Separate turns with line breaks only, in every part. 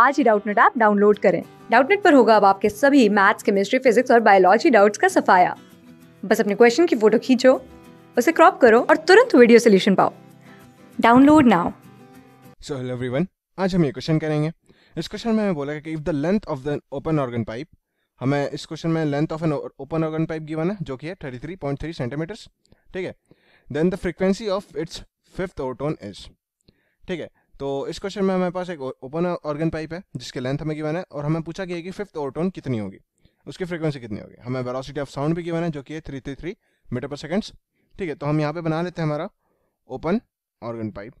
आज ही Doubtnut app download करें डाउटनेट पर होगा अब आपके सभी मैथ्स केमिस्ट्री फिजिक्स और बायोलॉजी डाउट्स का सफाया बस अपने क्वेश्चन की फोटो खींचो उसे क्रॉप करो और तुरंत वीडियो सोल्यूशन पाओ download now so hello everyone आज हम ये क्वेश्चन करेंगे इस क्वेश्चन में हमें बोला गया कि if the length of the open organ pipe हमें इस क्वेश्चन में length of an open organ pipe given है जो कि है 33.3 सेंटीमीटर्स ठीक है then the frequency of its fifth overtone is ठीक है तो इस क्वेश्चन में हमारे पास एक ओपन ऑर्गन पाइप है जिसके लेंथ हमें गिवन है और हमें पूछा गया कि फिफ्थ ओरटोन कितनी होगी उसकी फ्रीक्वेंसी कितनी होगी हमें वेलोसिटी ऑफ साउंड भी गिवन है जो कि है three three three metre per seconds ठीक है तो हम यहाँ पे बना लेते हैं हमारा ओपन ऑर्गन पाइप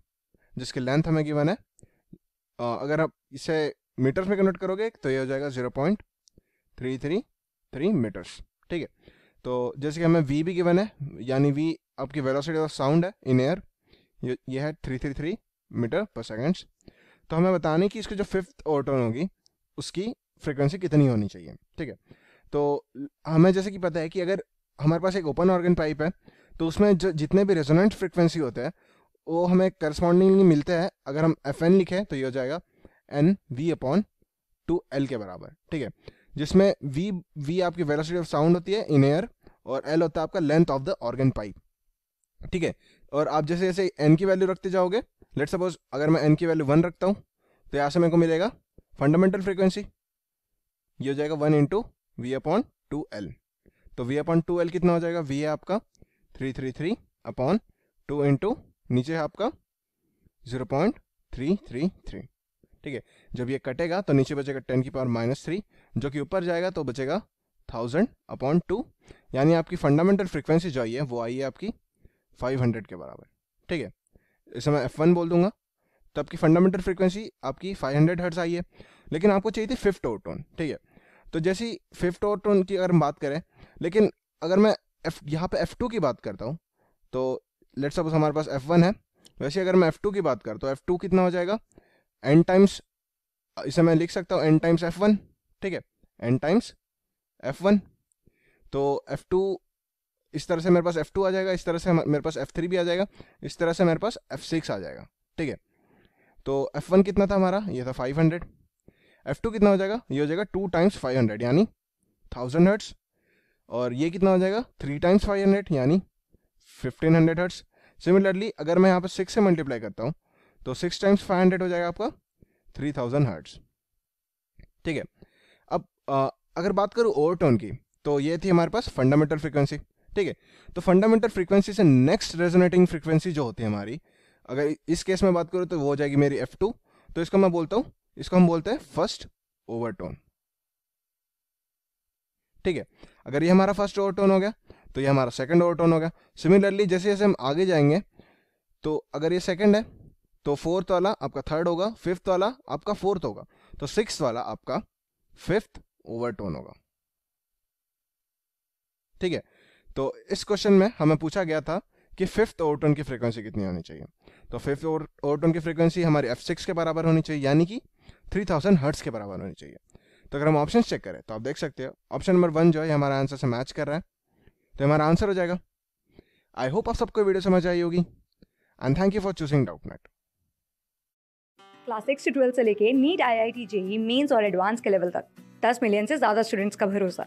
जिसकी लेंथ हमें गिवन है आ, अगर आप इसे मीटर्स में कन्वर्ट करोगे तो ये हो जाएगा zero point three three three metres ठीक है तो जैसे कि हमें वी भी गिवन है यानी वी आपकी वेलोसिटी ऑफ साउंड है इन एयर ये है three three three metre per seconds तो हमें बताने की इसकी जो फिफ्थ ओटोन होगी उसकी फ्रिक्वेंसी कितनी होनी चाहिए ठीक है तो हमें जैसे कि पता है कि अगर हमारे पास एक ओपन ऑर्गन पाइप है तो उसमें जो जितने भी रेजोनेंट फ्रिक्वेंसी होते हैं वो हमें करस्पॉन्डिंगली मिलते हैं अगर हम एफ एन लिखें तो ये हो जाएगा N V upon two L के बराबर ठीक है जिसमें वी वी आपकी वेलोसिटी ऑफ साउंड होती है इन एयर और एल होता है आपका length of the organ pipe ठीक है और आप जैसे जैसे एन की वैल्यू रखते जाओगे लेट सपोज अगर मैं एन की वैल्यू वन रखता हूँ तो यहाँ से मेरे को मिलेगा फंडामेंटल फ्रीक्वेंसी ये हो जाएगा one into V upon two L तो वी अपॉन टू एल कितना हो जाएगा वी है आपका three three three upon two into नीचे है आपका zero point three three three ठीक है जब ये कटेगा तो नीचे बचेगा टेन की पावर माइनस थ्री जो कि ऊपर जाएगा तो बचेगा थाउजेंड अपॉन टू यानी आपकी फंडामेंटल फ्रिक्वेंसी जो आई है वो आई है आपकी फाइव हंड्रेड के बराबर ठीक है इसे मैं एफ वन बोल दूंगा तो आपकी फंडामेंटल फ्रिक्वेंसी आपकी 500 हंड्रेड हर्ट्स आई है लेकिन आपको चाहिए थी फिफ्थ टोन ठीक है तो जैसे ही फिफ्थ टोन की अगर हम बात करें लेकिन अगर मैं एफ यहाँ पे एफ़ टू की बात करता हूँ तो लेट्स सपोज हमारे पास एफ़ वन है वैसे अगर मैं एफ़ टू की बात करता हूँ एफ़ तो टू कितना हो जाएगा एन टाइम्स इसे मैं लिख सकता हूँ एन टाइम्स एफ़ वन ठीक है एन टाइम्स एफ़ वन तो एफ़ टू इस तरह से मेरे पास F2 आ जाएगा इस तरह से मेरे पास F3 भी आ जाएगा इस तरह से मेरे पास F6 आ जाएगा ठीक है तो F1 कितना था हमारा ये था 500 F2 कितना हो जाएगा ये हो जाएगा टू टाइम्स फाइव हंड्रेड यानी थाउजेंड हर्ट्स और ये कितना हो जाएगा थ्री टाइम्स फाइव हंड्रेड यानी फिफ्टीन हंड्रेड हर्ट्स सिमिलरली अगर मैं यहाँ पर सिक्स से मल्टीप्लाई करता हूँ तो सिक्स टाइम्स फाइव हंड्रेड हो जाएगा आपका थ्री थाउजेंड हर्ट्स ठीक है अब आ, अगर बात करूँ ओवरटोन की तो ये थी हमारे पास फंडामेंटल फ्रिक्वेंसी ठीक है तो फंडामेंटल फ्रीक्वेंसी से नेक्स्ट रेजोनेटिंग फ्रीक्वेंसी जो होती है हमारी अगर इस केस में बात करूँ तो वो हो जाएगी मेरी एफ टू तो इसको मैं बोलता हूँ इसको हम बोलते हैं फर्स्ट ओवरटोन ठीक है अगर ये हमारा फर्स्ट ओवरटोन हो गया तो ये हमारा सेकंड ओवरटोन हो गया सिमिलरली जैसे जैसे हम आगे जाएंगे तो अगर ये सेकेंड है तो फोर्थ वाला आपका थर्ड होगा फिफ्थ वाला आपका फोर्थ होगा तो सिक्स वाला आपका फिफ्थ ओवरटोन होगा ठीक है तो इस क्वेश्चन में हमें पूछा गया था कि फिफ्थ ओवरटोन की फ्रीक्वेंसी कितनी होनी चाहिए तो फिफ्थ ओवरटोन की फ्रीक्वेंसी हमारी एफ सिक्स के बराबर होनी चाहिए यानी कि थ्री थाउजेंड हर्ट्स के बराबर होनी चाहिए तो अगर हम ऑप्शन चेक करें तो आप देख सकते हो ऑप्शन नंबर वन जो है हमारा आंसर से मैच कर रहा है तो हमारा आंसर हो जाएगा आई होप आप सबको वीडियो समझ आई होगी and thank you for choosing Doubtnut class six से ट्वेल्थ से लेके NEET I I T JEE mains और एडवांस के लेवल तक दस मिलियन से ज़्यादा स्टूडेंट्स का भरोसा